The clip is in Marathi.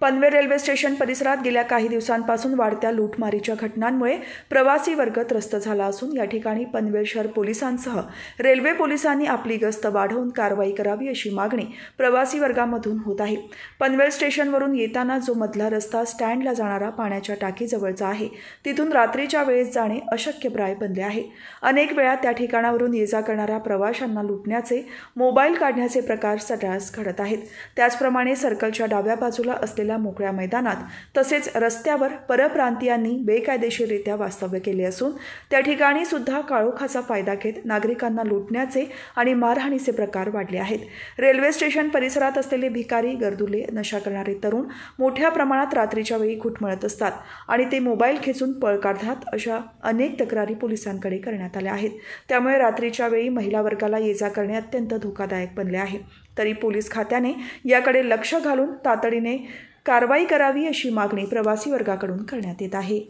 पनवेल रेल्वे स्टेशन परिसरात गेल्या काही दिवसांपासून वाढत्या लूटमारीच्या घटनांमुळे प्रवासी वर्ग त्रस्त झाला असून या ठिकाणी पनवेल शहर पोलिसांसह रेल्वे पोलिसांनी आपली गस्त वाढवून कारवाई करावी अशी मागणी प्रवासी वर्गामधून होत आहे पनवेल स्टेशनवरून येताना जो मधला रस्ता स्टँडला जाणारा पाण्याच्या टाकीजवळचा आहे तिथून रात्रीच्या वेळेस जाणे अशक्यप्राय बनले आहे अनेक वेळा त्या ठिकाणावरून ये जा करणाऱ्या प्रवाशांना लुटण्याचे मोबाईल काढण्याचे प्रकार सटास घडत आहेत त्याचप्रमाणे सर्कलच्या डाव्या बाजूला असलेल्या मोकळ्या मैदानात तसेच रस्त्यावर परप्रांतीयांनी बेकायदेशीररित्या वास्तव्य केले असून त्या ठिकाणी सुद्धा काळोखाचा फायदा घेत नागरिकांना लुटण्याचे आणि मारहाणीचे प्रकार वाढले आहेत रेल्वे स्टेशन परिसरात असलेले भिकारी गर्दुले नशा करणारे तरुण मोठ्या प्रमाणात रात्रीच्या वेळी घुटमळत असतात आणि ते मोबाईल खेचून पळ काढतात अशा अनेक तक्रारी पोलिसांकडे करण्यात आल्या आहेत त्यामुळे रात्रीच्या वेळी महिला वर्गाला ये जा करणे अत्यंत धोकादायक बनले आहे तरी पोलीस खात्याने याकडे लक्ष घालून तातडीने कारवाई करावी अशी मागणी प्रवासी वर्गाकडून करण्यात येत आहे